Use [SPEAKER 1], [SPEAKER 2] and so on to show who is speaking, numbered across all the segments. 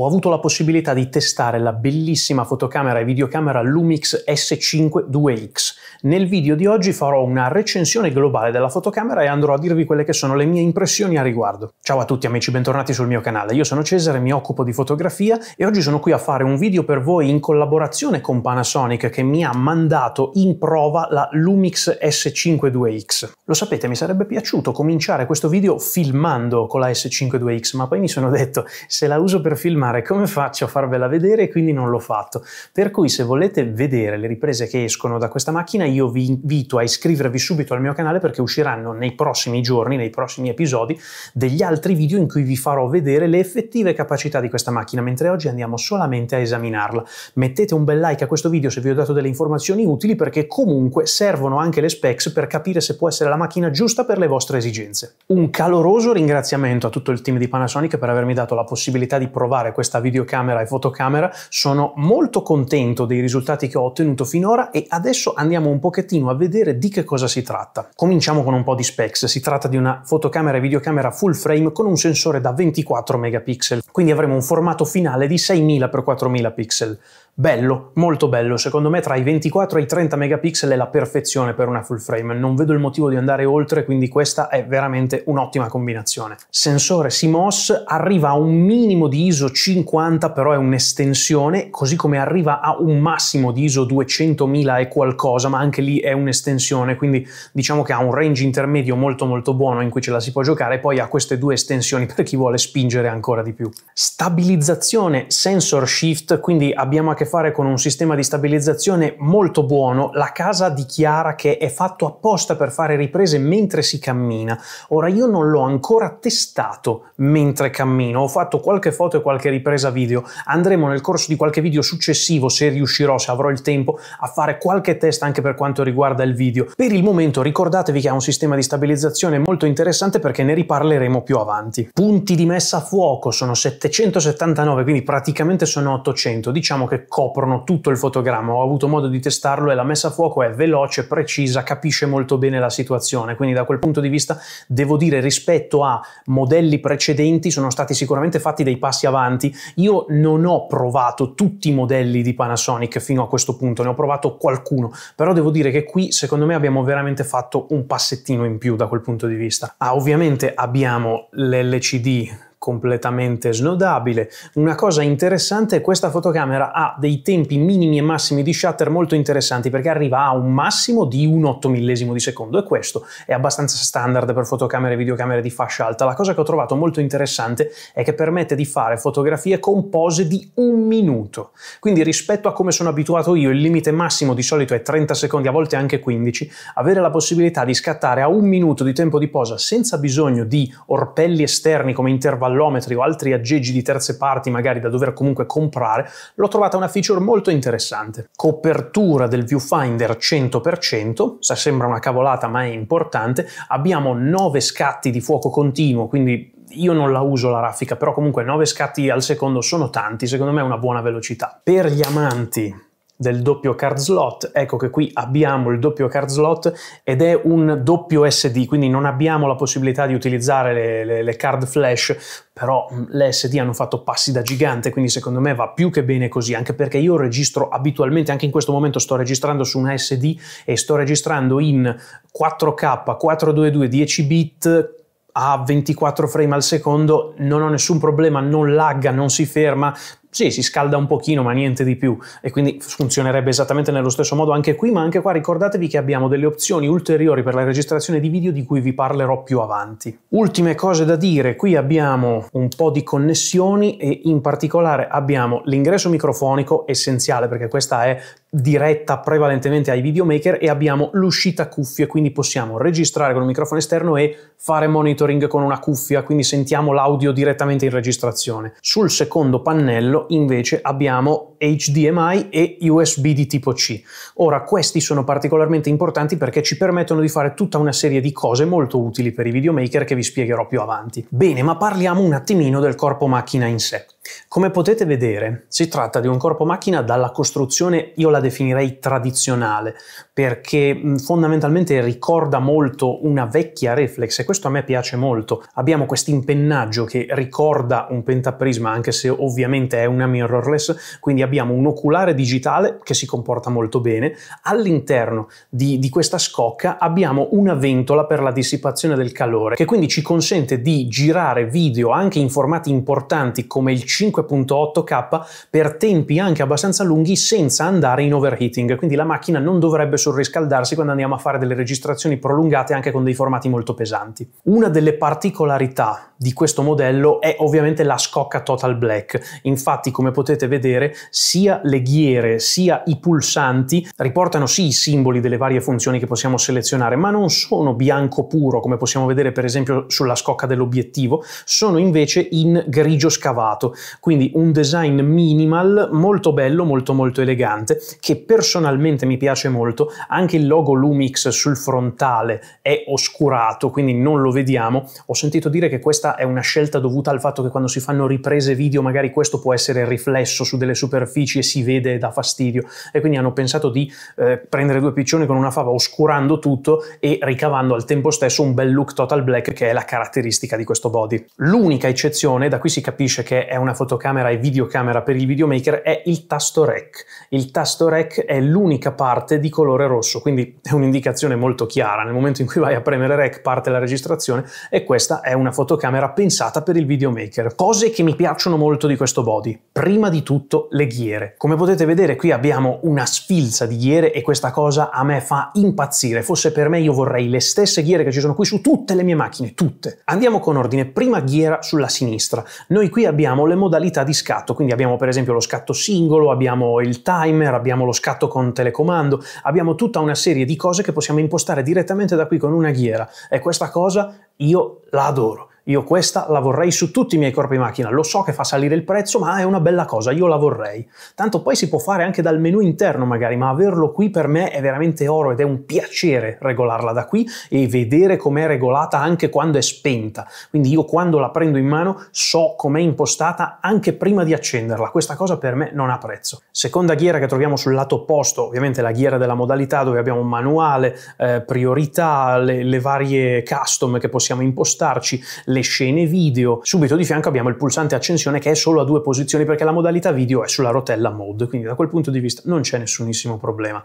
[SPEAKER 1] ho avuto la possibilità di testare la bellissima fotocamera e videocamera Lumix S5 2X. Nel video di oggi farò una recensione globale della fotocamera e andrò a dirvi quelle che sono le mie impressioni a riguardo. Ciao a tutti amici, bentornati sul mio canale. Io sono Cesare, mi occupo di fotografia e oggi sono qui a fare un video per voi in collaborazione con Panasonic che mi ha mandato in prova la Lumix S5 2X. Lo sapete, mi sarebbe piaciuto cominciare questo video filmando con la S5 2X, ma poi mi sono detto, se la uso per filmare tornare come faccio a farvela vedere e quindi non l'ho fatto. Per cui se volete vedere le riprese che escono da questa macchina io vi invito a iscrivervi subito al mio canale perché usciranno nei prossimi giorni, nei prossimi episodi, degli altri video in cui vi farò vedere le effettive capacità di questa macchina, mentre oggi andiamo solamente a esaminarla. Mettete un bel like a questo video se vi ho dato delle informazioni utili perché comunque servono anche le specs per capire se può essere la macchina giusta per le vostre esigenze. Un caloroso ringraziamento a tutto il team di Panasonic per avermi dato la possibilità di provare questa videocamera e fotocamera, sono molto contento dei risultati che ho ottenuto finora e adesso andiamo un pochettino a vedere di che cosa si tratta. Cominciamo con un po' di specs, si tratta di una fotocamera e videocamera full frame con un sensore da 24 megapixel, quindi avremo un formato finale di 6000x4000 pixel. Bello, molto bello, secondo me tra i 24 e i 30 megapixel è la perfezione per una full frame, non vedo il motivo di andare oltre, quindi questa è veramente un'ottima combinazione. Sensore CMOS arriva a un minimo di ISO 50, però è un'estensione, così come arriva a un massimo di ISO 200.000 e qualcosa, ma anche lì è un'estensione, quindi diciamo che ha un range intermedio molto molto buono in cui ce la si può giocare, poi ha queste due estensioni per chi vuole spingere ancora di più. Stabilizzazione sensor shift, quindi abbiamo a che fare con un sistema di stabilizzazione molto buono, la casa dichiara che è fatto apposta per fare riprese mentre si cammina. Ora io non l'ho ancora testato mentre cammino, ho fatto qualche foto e qualche ripresa video. Andremo nel corso di qualche video successivo, se riuscirò, se avrò il tempo, a fare qualche test anche per quanto riguarda il video. Per il momento ricordatevi che ha un sistema di stabilizzazione molto interessante perché ne riparleremo più avanti. Punti di messa a fuoco sono 779, quindi praticamente sono 800. Diciamo che coprono tutto il fotogramma. Ho avuto modo di testarlo e la messa a fuoco è veloce, precisa, capisce molto bene la situazione. Quindi da quel punto di vista devo dire rispetto a modelli precedenti sono stati sicuramente fatti dei passi avanti. Io non ho provato tutti i modelli di Panasonic fino a questo punto, ne ho provato qualcuno, però devo dire che qui secondo me abbiamo veramente fatto un passettino in più da quel punto di vista. Ah, ovviamente abbiamo l'LCD completamente snodabile. Una cosa interessante è che questa fotocamera ha dei tempi minimi e massimi di shutter molto interessanti perché arriva a un massimo di un 8 millesimo di secondo e questo è abbastanza standard per fotocamere e videocamere di fascia alta. La cosa che ho trovato molto interessante è che permette di fare fotografie con pose di un minuto. Quindi rispetto a come sono abituato io, il limite massimo di solito è 30 secondi, a volte anche 15, avere la possibilità di scattare a un minuto di tempo di posa senza bisogno di orpelli esterni come intervallo pallometri o altri aggeggi di terze parti magari da dover comunque comprare, l'ho trovata una feature molto interessante. Copertura del viewfinder 100%, se sembra una cavolata ma è importante, abbiamo 9 scatti di fuoco continuo, quindi io non la uso la raffica, però comunque 9 scatti al secondo sono tanti, secondo me è una buona velocità. Per gli amanti del doppio card slot, ecco che qui abbiamo il doppio card slot ed è un doppio SD, quindi non abbiamo la possibilità di utilizzare le, le, le card flash, però mm, le SD hanno fatto passi da gigante, quindi secondo me va più che bene così, anche perché io registro abitualmente, anche in questo momento sto registrando su una SD e sto registrando in 4K, 422, 10 bit, a 24 frame al secondo, non ho nessun problema, non lagga, non si ferma, sì, si scalda un pochino, ma niente di più e quindi funzionerebbe esattamente nello stesso modo anche qui, ma anche qua ricordatevi che abbiamo delle opzioni ulteriori per la registrazione di video di cui vi parlerò più avanti. Ultime cose da dire, qui abbiamo un po' di connessioni e in particolare abbiamo l'ingresso microfonico essenziale perché questa è diretta prevalentemente ai videomaker e abbiamo l'uscita cuffie, quindi possiamo registrare con un microfono esterno e fare monitoring con una cuffia, quindi sentiamo l'audio direttamente in registrazione. Sul secondo pannello invece abbiamo HDMI e USB di tipo C. Ora questi sono particolarmente importanti perché ci permettono di fare tutta una serie di cose molto utili per i videomaker che vi spiegherò più avanti. Bene, ma parliamo un attimino del corpo macchina in sé. Come potete vedere, si tratta di un corpo macchina dalla costruzione, io la definirei tradizionale, perché fondamentalmente ricorda molto una vecchia reflex e questo a me piace molto. Abbiamo questo impennaggio che ricorda un pentaprisma, anche se ovviamente è una mirrorless, quindi abbiamo un oculare digitale che si comporta molto bene. All'interno di, di questa scocca abbiamo una ventola per la dissipazione del calore, che quindi ci consente di girare video anche in formati importanti come il 5.8K per tempi anche abbastanza lunghi senza andare in overheating, quindi la macchina non dovrebbe surriscaldarsi quando andiamo a fare delle registrazioni prolungate anche con dei formati molto pesanti. Una delle particolarità di questo modello è ovviamente la scocca Total Black, infatti come potete vedere sia le ghiere sia i pulsanti riportano sì i simboli delle varie funzioni che possiamo selezionare, ma non sono bianco puro come possiamo vedere per esempio sulla scocca dell'obiettivo, sono invece in grigio scavato, quindi un design minimal molto bello, molto molto elegante, che personalmente mi piace molto, anche il logo Lumix sul frontale è oscurato, quindi non lo vediamo, ho sentito dire che questa è una scelta dovuta al fatto che quando si fanno riprese video magari questo può essere riflesso su delle superfici e si vede e dà fastidio, e quindi hanno pensato di eh, prendere due piccioni con una fava oscurando tutto e ricavando al tempo stesso un bel look total black che è la caratteristica di questo body. L'unica eccezione, da qui si capisce che è una fotocamera e videocamera per il videomaker è il tasto REC. Il tasto REC è l'unica parte di colore rosso, quindi è un'indicazione molto chiara. Nel momento in cui vai a premere REC parte la registrazione e questa è una fotocamera pensata per il videomaker. Cose che mi piacciono molto di questo body. Prima di tutto le ghiere. Come potete vedere qui abbiamo una sfilza di ghiere e questa cosa a me fa impazzire. Fosse per me io vorrei le stesse ghiere che ci sono qui su tutte le mie macchine, tutte. Andiamo con ordine. Prima ghiera sulla sinistra. Noi qui abbiamo le modalità di scatto, quindi abbiamo per esempio lo scatto singolo, abbiamo il timer, abbiamo lo scatto con telecomando, abbiamo tutta una serie di cose che possiamo impostare direttamente da qui con una ghiera e questa cosa io la adoro. Io questa la vorrei su tutti i miei corpi macchina, lo so che fa salire il prezzo, ma è una bella cosa, io la vorrei. Tanto poi si può fare anche dal menu interno magari, ma averlo qui per me è veramente oro ed è un piacere regolarla da qui e vedere com'è regolata anche quando è spenta. Quindi io quando la prendo in mano so com'è impostata anche prima di accenderla, questa cosa per me non ha prezzo. Seconda ghiera che troviamo sul lato opposto, ovviamente la ghiera della modalità dove abbiamo un manuale, eh, priorità, le, le varie custom che possiamo impostarci, le scene video. Subito di fianco abbiamo il pulsante accensione che è solo a due posizioni perché la modalità video è sulla rotella mode, quindi da quel punto di vista non c'è nessunissimo problema.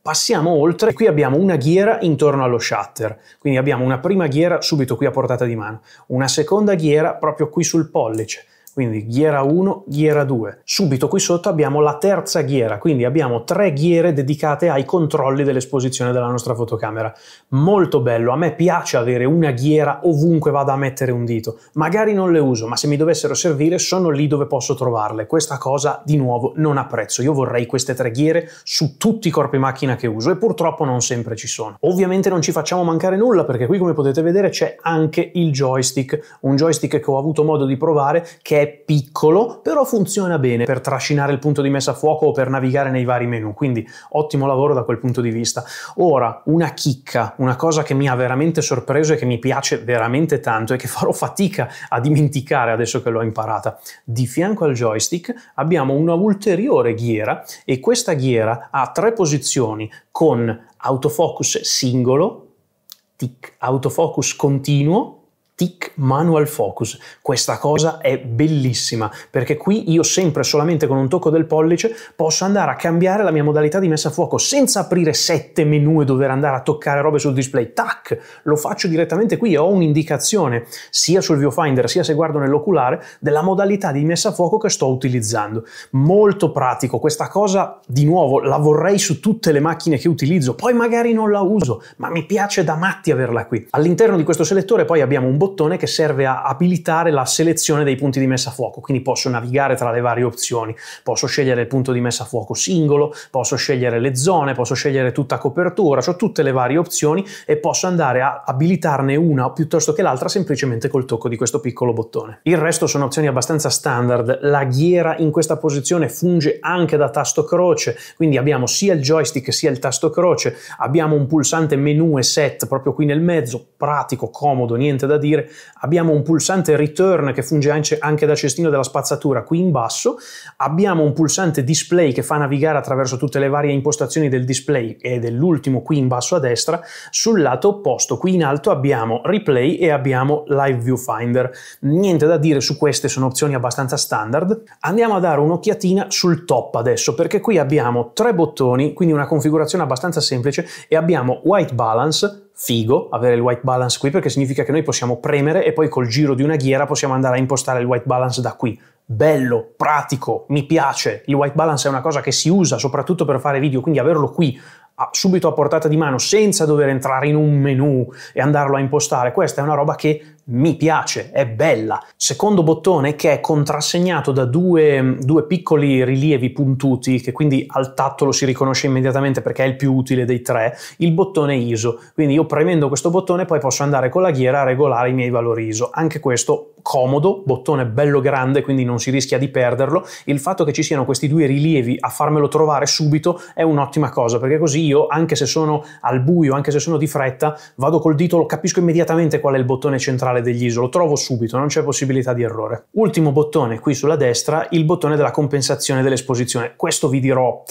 [SPEAKER 1] Passiamo oltre, qui abbiamo una ghiera intorno allo shutter, quindi abbiamo una prima ghiera subito qui a portata di mano, una seconda ghiera proprio qui sul pollice, quindi ghiera 1, ghiera 2. Subito qui sotto abbiamo la terza ghiera, quindi abbiamo tre ghiere dedicate ai controlli dell'esposizione della nostra fotocamera. Molto bello, a me piace avere una ghiera ovunque vada a mettere un dito. Magari non le uso, ma se mi dovessero servire sono lì dove posso trovarle. Questa cosa, di nuovo, non apprezzo. Io vorrei queste tre ghiere su tutti i corpi macchina che uso e purtroppo non sempre ci sono. Ovviamente non ci facciamo mancare nulla perché qui come potete vedere c'è anche il joystick, un joystick che ho avuto modo di provare che è è piccolo, però funziona bene per trascinare il punto di messa a fuoco o per navigare nei vari menu, quindi ottimo lavoro da quel punto di vista. Ora, una chicca, una cosa che mi ha veramente sorpreso e che mi piace veramente tanto e che farò fatica a dimenticare adesso che l'ho imparata. Di fianco al joystick abbiamo una ulteriore ghiera e questa ghiera ha tre posizioni con autofocus singolo, tic, autofocus continuo Stick Manual Focus. Questa cosa è bellissima perché qui io sempre solamente con un tocco del pollice posso andare a cambiare la mia modalità di messa a fuoco senza aprire sette menu e dover andare a toccare robe sul display. Tac, lo faccio direttamente qui e ho un'indicazione sia sul viewfinder sia se guardo nell'oculare della modalità di messa a fuoco che sto utilizzando. Molto pratico, questa cosa di nuovo la vorrei su tutte le macchine che utilizzo, poi magari non la uso, ma mi piace da matti averla qui. All'interno di questo selettore poi abbiamo un bottone bottone che serve a abilitare la selezione dei punti di messa a fuoco, quindi posso navigare tra le varie opzioni, posso scegliere il punto di messa a fuoco singolo, posso scegliere le zone, posso scegliere tutta copertura, ho cioè tutte le varie opzioni e posso andare a abilitarne una piuttosto che l'altra semplicemente col tocco di questo piccolo bottone. Il resto sono opzioni abbastanza standard, la ghiera in questa posizione funge anche da tasto croce, quindi abbiamo sia il joystick sia il tasto croce, abbiamo un pulsante menu e set proprio qui nel mezzo, pratico, comodo, niente da dire, dire abbiamo un pulsante return che funge anche da cestino della spazzatura qui in basso, abbiamo un pulsante display che fa navigare attraverso tutte le varie impostazioni del display e dell'ultimo qui in basso a destra, sul lato opposto qui in alto abbiamo replay e abbiamo live viewfinder. Niente da dire su queste, sono opzioni abbastanza standard. Andiamo a dare un'occhiatina sul top adesso perché qui abbiamo tre bottoni, quindi una configurazione abbastanza semplice e abbiamo white balance, figo avere il white balance qui perché significa che noi possiamo premere e poi col giro di una ghiera possiamo andare a impostare il white balance da qui. Bello, pratico, mi piace. Il white balance è una cosa che si usa soprattutto per fare video, quindi averlo qui subito a portata di mano senza dover entrare in un menu e andarlo a impostare, questa è una roba che mi piace, è bella. Secondo bottone che è contrassegnato da due, due piccoli rilievi puntuti, che quindi al tatto lo si riconosce immediatamente perché è il più utile dei tre, il bottone ISO. Quindi io premendo questo bottone poi posso andare con la ghiera a regolare i miei valori ISO. Anche questo comodo, bottone bello grande, quindi non si rischia di perderlo. Il fatto che ci siano questi due rilievi a farmelo trovare subito è un'ottima cosa, perché così io, anche se sono al buio, anche se sono di fretta, vado col dito, lo capisco immediatamente qual è il bottone centrale degli ISO, lo trovo subito, non c'è possibilità di errore. Ultimo bottone qui sulla destra, il bottone della compensazione dell'esposizione. Questo vi dirò,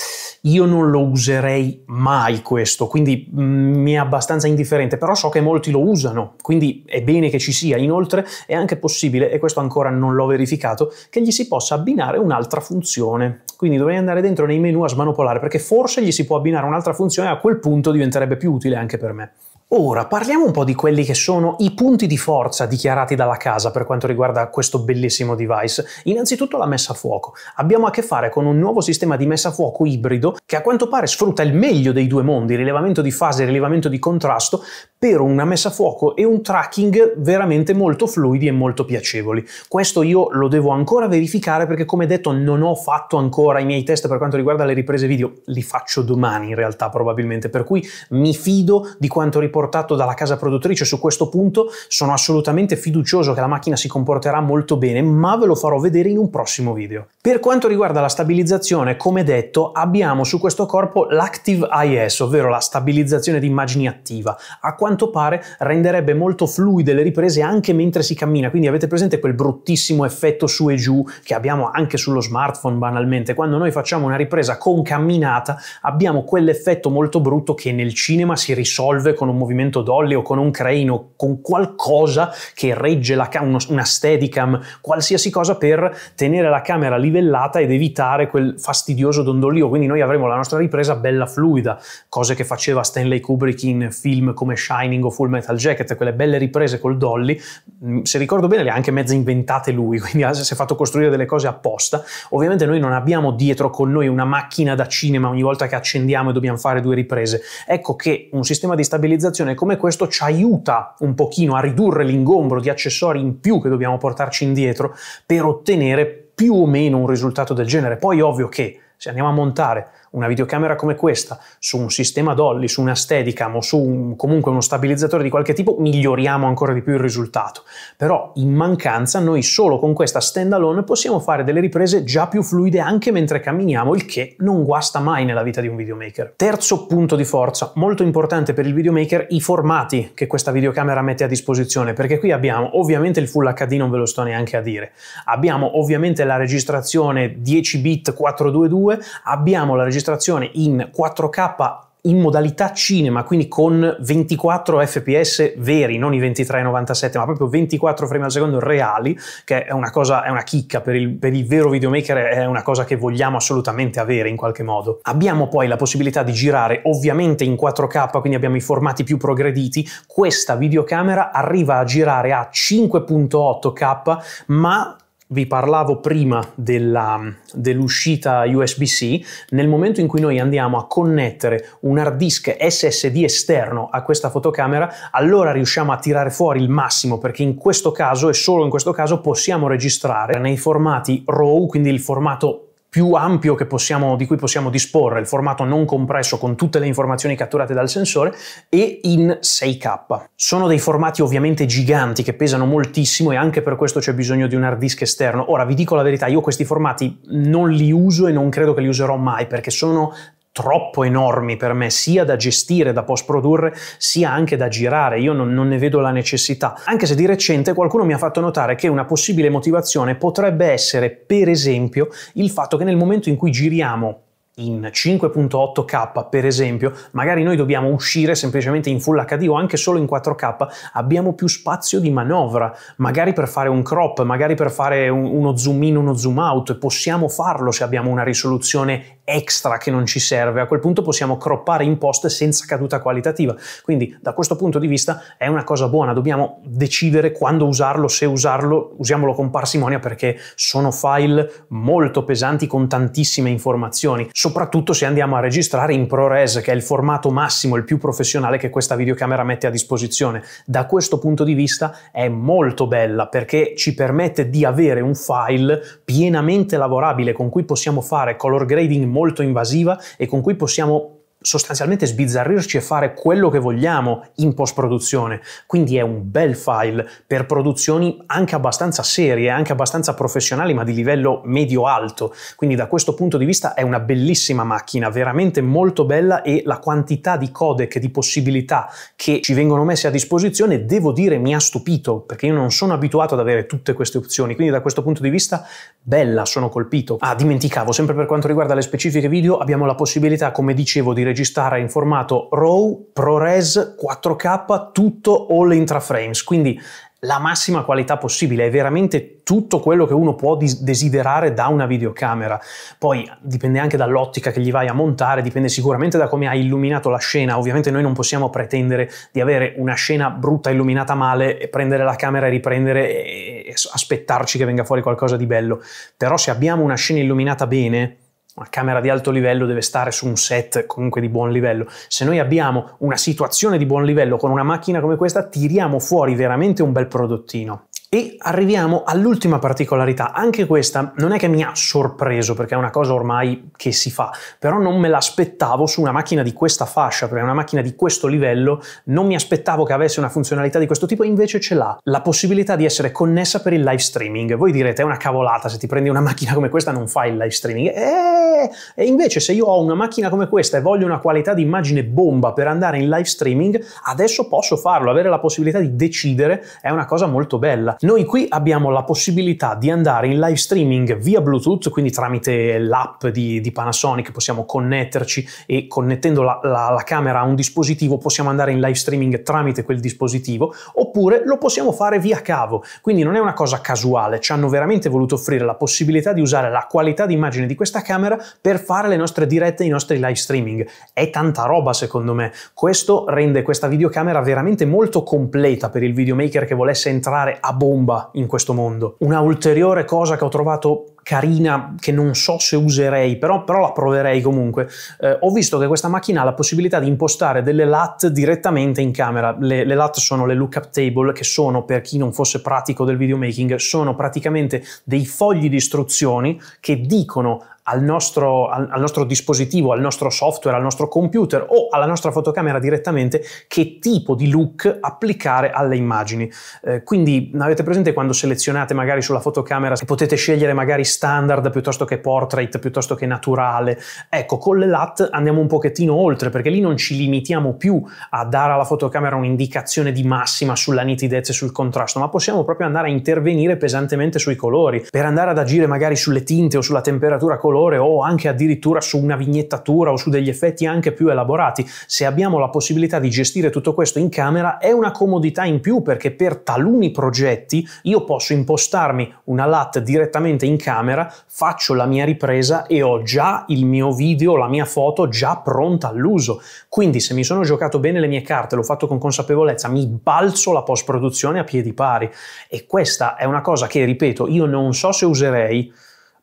[SPEAKER 1] io non lo userei mai questo, quindi mm, mi è abbastanza indifferente, però so che molti lo usano, quindi è bene che ci sia. Inoltre è anche possibile, e questo ancora non l'ho verificato, che gli si possa abbinare un'altra funzione. Quindi dovrei andare dentro nei menu a smanopolare perché forse gli si può abbinare un'altra funzione e a quel punto diventerebbe più utile anche per me. Ora parliamo un po' di quelli che sono i punti di forza dichiarati dalla casa per quanto riguarda questo bellissimo device. Innanzitutto la messa a fuoco. Abbiamo a che fare con un nuovo sistema di messa a fuoco ibrido che a quanto pare sfrutta il meglio dei due mondi, rilevamento di fase e rilevamento di contrasto, per una messa a fuoco e un tracking veramente molto fluidi e molto piacevoli. Questo io lo devo ancora verificare perché come detto non ho fatto ancora i miei test per quanto riguarda le riprese video, li faccio domani in realtà probabilmente, per cui mi fido di quanto riportato portato dalla casa produttrice su questo punto, sono assolutamente fiducioso che la macchina si comporterà molto bene, ma ve lo farò vedere in un prossimo video. Per quanto riguarda la stabilizzazione, come detto, abbiamo su questo corpo l'Active IS, ovvero la stabilizzazione di immagini attiva. A quanto pare renderebbe molto fluide le riprese anche mentre si cammina, quindi avete presente quel bruttissimo effetto su e giù che abbiamo anche sullo smartphone banalmente. Quando noi facciamo una ripresa con camminata abbiamo quell'effetto molto brutto che nel cinema si risolve con un movimento movimento dolly o con un crane con qualcosa che regge la camera, una steadicam, qualsiasi cosa per tenere la camera livellata ed evitare quel fastidioso dondolio. Quindi noi avremo la nostra ripresa bella fluida, cose che faceva Stanley Kubrick in film come Shining o Full Metal Jacket, quelle belle riprese col dolly. Mm, se ricordo bene le ha anche mezze inventate lui, quindi si è fatto costruire delle cose apposta. Ovviamente noi non abbiamo dietro con noi una macchina da cinema ogni volta che accendiamo e dobbiamo fare due riprese. Ecco che un sistema di stabilizzazione situazione come questo ci aiuta un pochino a ridurre l'ingombro di accessori in più che dobbiamo portarci indietro per ottenere più o meno un risultato del genere. Poi ovvio che se andiamo a montare una videocamera come questa su un sistema Dolly, su una Steadicam o su un, comunque uno stabilizzatore di qualche tipo, miglioriamo ancora di più il risultato. Però in mancanza noi solo con questa standalone possiamo fare delle riprese già più fluide anche mentre camminiamo, il che non guasta mai nella vita di un videomaker. Terzo punto di forza, molto importante per il videomaker, i formati che questa videocamera mette a disposizione, perché qui abbiamo ovviamente il Full HD, non ve lo sto neanche a dire, abbiamo ovviamente la registrazione 10 bit 422, abbiamo la registrazione registrazione in 4K in modalità cinema, quindi con 24 fps veri, non i 23,97, ma proprio 24 frame al secondo reali, che è una cosa, è una chicca per il, per il, vero videomaker, è una cosa che vogliamo assolutamente avere in qualche modo. Abbiamo poi la possibilità di girare ovviamente in 4K, quindi abbiamo i formati più progrediti. Questa videocamera arriva a girare a 5.8K, ma vi parlavo prima della, dell'uscita USB-C, nel momento in cui noi andiamo a connettere un hard disk SSD esterno a questa fotocamera, allora riusciamo a tirare fuori il massimo perché in questo caso e solo in questo caso possiamo registrare nei formati RAW, quindi il formato più ampio possiamo, di cui possiamo disporre, il formato non compresso con tutte le informazioni catturate dal sensore e in 6K. Sono dei formati ovviamente giganti che pesano moltissimo e anche per questo c'è bisogno di un hard disk esterno. Ora vi dico la verità, io questi formati non li uso e non credo che li userò mai perché sono troppo enormi per me, sia da gestire, da post-produrre, sia anche da girare. Io non, non, ne vedo la necessità. Anche se di recente qualcuno mi ha fatto notare che una possibile motivazione potrebbe essere, per esempio, il fatto che nel momento in cui giriamo in 5.8K per esempio, magari noi dobbiamo uscire semplicemente in Full HD o anche solo in 4K, abbiamo più spazio di manovra, magari per fare un crop, magari per fare un, uno zoom in, uno zoom out, possiamo farlo se abbiamo una risoluzione extra che non ci serve. A quel punto possiamo croppare in post senza caduta qualitativa. Quindi da questo punto di vista è una cosa buona, dobbiamo decidere quando usarlo, se usarlo, usiamolo con parsimonia perché sono file molto pesanti con tantissime informazioni, soprattutto se andiamo a registrare in ProRes, che è il formato massimo, il più professionale che questa videocamera mette a disposizione. Da questo punto di vista è molto bella perché ci permette di avere un file pienamente lavorabile con cui possiamo fare color grading molto molto invasiva e con cui possiamo sostanzialmente sbizzarrirci e fare quello che vogliamo in post-produzione. Quindi è un bel file per produzioni anche abbastanza serie, anche abbastanza professionali, ma di livello medio-alto. Quindi da questo punto di vista è una bellissima macchina, veramente molto bella e la quantità di codec, di possibilità che ci vengono messe a disposizione, devo dire mi ha stupito, perché io non sono abituato ad avere tutte queste opzioni. Quindi da questo punto di vista bella, sono colpito. Ah, dimenticavo, sempre per quanto riguarda le specifiche video, abbiamo la possibilità, come dicevo, di registrare in formato RAW, ProRes, 4K, tutto all intraframes, quindi la massima qualità possibile, è veramente tutto quello che uno può desiderare da una videocamera. Poi dipende anche dall'ottica che gli vai a montare, dipende sicuramente da come hai illuminato la scena. Ovviamente noi non possiamo pretendere di avere una scena brutta illuminata male e prendere la camera e riprendere e aspettarci che venga fuori qualcosa di bello. Però se abbiamo una scena illuminata bene, una camera di alto livello deve stare su un set comunque di buon livello. Se noi abbiamo una situazione di buon livello con una macchina come questa, tiriamo fuori veramente un bel prodottino. E arriviamo all'ultima particolarità, anche questa non è che mi ha sorpreso perché è una cosa ormai che si fa, però non me l'aspettavo su una macchina di questa fascia, perché è una macchina di questo livello non mi aspettavo che avesse una funzionalità di questo tipo, invece ce l'ha, la possibilità di essere connessa per il live streaming. Voi direte è una cavolata, se ti prendi una macchina come questa non fai il live streaming, e, eh, e invece se io ho una macchina come questa e voglio una qualità di immagine bomba per andare in live streaming, adesso posso farlo, avere la possibilità di decidere è una cosa molto bella. Noi qui abbiamo la possibilità di andare in live streaming via Bluetooth, quindi tramite l'app di, di Panasonic possiamo connetterci e connettendo la, la, la camera a un dispositivo possiamo andare in live streaming tramite quel dispositivo, oppure lo possiamo fare via cavo. Quindi non è una cosa casuale, ci hanno veramente voluto offrire la possibilità di usare la qualità d'immagine di questa camera per fare le nostre dirette, i nostri live streaming. È tanta roba secondo me. Questo rende questa videocamera veramente molto completa per il videomaker che volesse entrare a bordo bomba in questo mondo. Una ulteriore cosa che ho trovato carina che non so se userei, però, però la proverei comunque. Eh, ho visto che questa macchina ha la possibilità di impostare delle LAT direttamente in camera. Le, le, LAT sono le lookup table, che sono, per chi non fosse pratico del videomaking, sono praticamente dei fogli di istruzioni che dicono al nostro, al, al nostro dispositivo, al nostro software, al nostro computer o alla nostra fotocamera direttamente che tipo di look applicare alle immagini. Eh, quindi avete presente quando selezionate magari sulla fotocamera che potete scegliere magari standard piuttosto che portrait, piuttosto che naturale. Ecco, con le LAT andiamo un pochettino oltre perché lì non ci limitiamo più a dare alla fotocamera un'indicazione di massima sulla nitidezza e sul contrasto, ma possiamo proprio andare a intervenire pesantemente sui colori per andare ad agire magari sulle tinte o sulla temperatura colore colore o anche addirittura su una vignettatura o su degli effetti anche più elaborati. Se abbiamo la possibilità di gestire tutto questo in camera è una comodità in più perché per taluni progetti io posso impostarmi una LAT direttamente in camera, faccio la mia ripresa e ho già il mio video, la mia foto già pronta all'uso. Quindi se mi sono giocato bene le mie carte, l'ho fatto con consapevolezza, mi balzo la post produzione a piedi pari e questa è una cosa che ripeto io non so se userei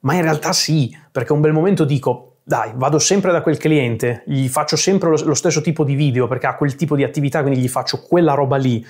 [SPEAKER 1] ma in realtà sì, perché un bel momento dico, dai, vado sempre da quel cliente, gli faccio sempre lo, stesso tipo di video perché ha quel tipo di attività, quindi gli faccio quella roba lì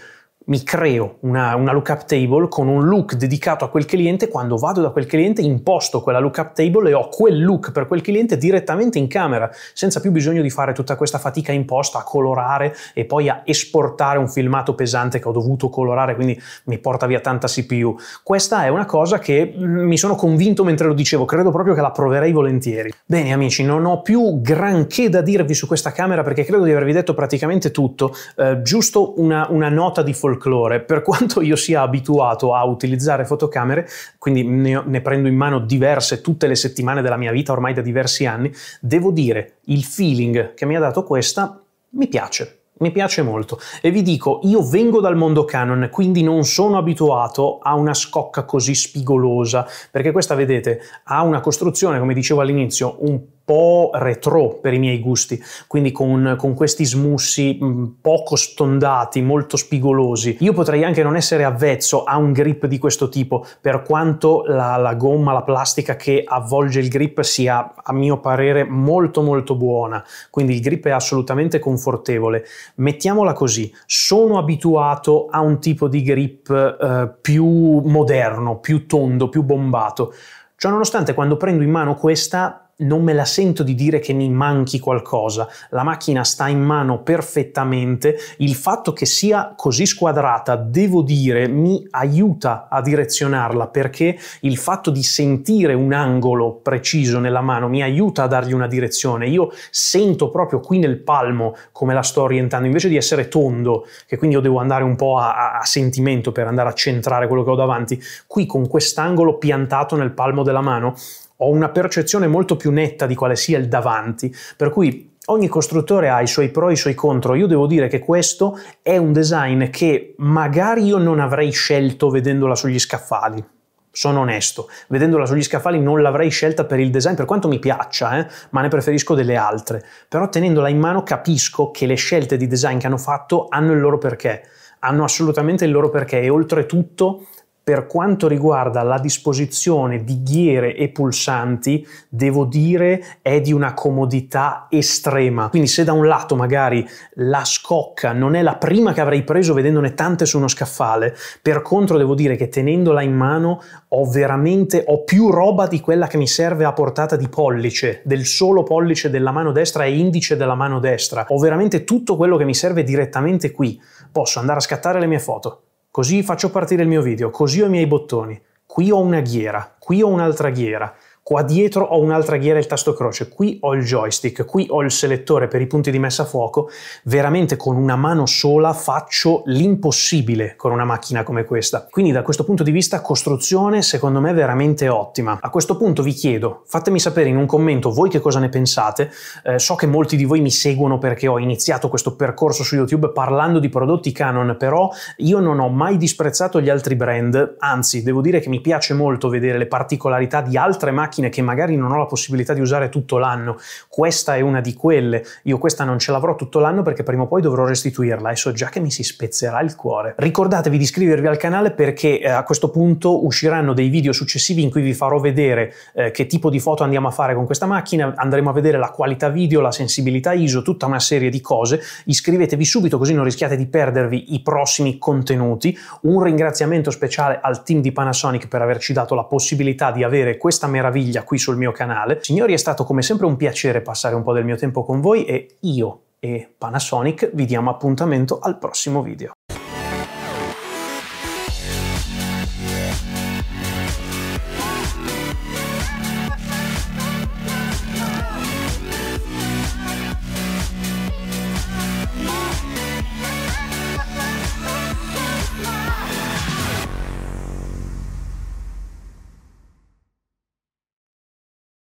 [SPEAKER 1] mi creo una, una lookup table con un look dedicato a quel cliente, quando vado da quel cliente imposto quella lookup table e ho quel look per quel cliente direttamente in camera, senza più bisogno di fare tutta questa fatica imposta a colorare e poi a esportare un filmato pesante che ho dovuto colorare, quindi mi porta via tanta CPU. Questa è una cosa che mm, mi sono convinto mentre lo dicevo, credo proprio che la proverei volentieri. Bene amici, non ho più granché da dirvi su questa camera perché credo di avervi detto praticamente tutto, eh, giusto una, una nota di folklore folklore, per quanto io sia abituato a utilizzare fotocamere, quindi ne, ne prendo in mano diverse tutte le settimane della mia vita ormai da diversi anni, devo dire il feeling che mi ha dato questa mi piace mi piace molto e vi dico, io vengo dal mondo Canon, quindi non sono abituato a una scocca così spigolosa, perché questa, vedete, ha una costruzione, come dicevo all'inizio, un po' po' retro per i miei gusti, quindi con, con questi smussi mm, poco stondati, molto spigolosi. Io potrei anche non essere avvezzo a un grip di questo tipo, per quanto la, la gomma, la plastica che avvolge il grip sia a mio parere molto molto buona, quindi il grip è assolutamente confortevole. Mettiamola così, sono abituato a un tipo di grip eh, più moderno, più tondo, più bombato. Ciononostante quando prendo in mano questa non me la sento di dire che mi manchi qualcosa, la macchina sta in mano perfettamente, il fatto che sia così squadrata, devo dire, mi aiuta a direzionarla perché il fatto di sentire un angolo preciso nella mano mi aiuta a dargli una direzione, io sento proprio qui nel palmo come la sto orientando, invece di essere tondo, che quindi io devo andare un po' a, a sentimento per andare a centrare quello che ho davanti, qui con quest'angolo piantato nel palmo della mano, ho una percezione molto più netta di quale sia il davanti, per cui ogni costruttore ha i suoi pro e i suoi contro. Io devo dire che questo è un design che magari io non avrei scelto vedendola sugli scaffali. Sono onesto, vedendola sugli scaffali non l'avrei scelta per il design, per quanto mi piaccia, eh, ma ne preferisco delle altre. Però tenendola in mano capisco che le scelte di design che hanno fatto hanno il loro perché, hanno assolutamente il loro perché e oltretutto per quanto riguarda la disposizione di ghiere e pulsanti, devo dire è di una comodità estrema. Quindi se da un lato magari la scocca non è la prima che avrei preso vedendone tante su uno scaffale, per contro devo dire che tenendola in mano ho veramente ho più roba di quella che mi serve a portata di pollice, del solo pollice della mano destra e indice della mano destra. Ho veramente tutto quello che mi serve direttamente qui. Posso andare a scattare le mie foto, Così faccio partire il mio video, così ho i miei bottoni, qui ho una ghiera, qui ho un'altra ghiera, qua dietro ho un'altra ghiera il tasto croce, qui ho il joystick, qui ho il selettore per i punti di messa a fuoco, veramente con una mano sola faccio l'impossibile con una macchina come questa. Quindi da questo punto di vista costruzione secondo me veramente ottima. A questo punto vi chiedo, fatemi sapere in un commento voi che cosa ne pensate, eh, so che molti di voi mi seguono perché ho iniziato questo percorso su YouTube parlando di prodotti Canon, però io non ho mai disprezzato gli altri brand, anzi devo dire che mi piace molto vedere le particolarità di altre macchine macchine che magari non ho la possibilità di usare tutto l'anno, questa è una di quelle, io questa non ce l'avrò tutto l'anno perché prima o poi dovrò restituirla e so già che mi si spezzerà il cuore. Ricordatevi di iscrivervi al canale perché eh, a questo punto usciranno dei video successivi in cui vi farò vedere eh, che tipo di foto andiamo a fare con questa macchina, andremo a vedere la qualità video, la sensibilità ISO, tutta una serie di cose. Iscrivetevi subito così non rischiate di perdervi i prossimi contenuti. Un ringraziamento speciale al team di Panasonic per averci dato la possibilità di avere questa meraviglia famiglia qui sul mio canale. Signori, è stato come sempre un piacere passare un po' del mio tempo con voi e io e Panasonic vi diamo appuntamento al prossimo video.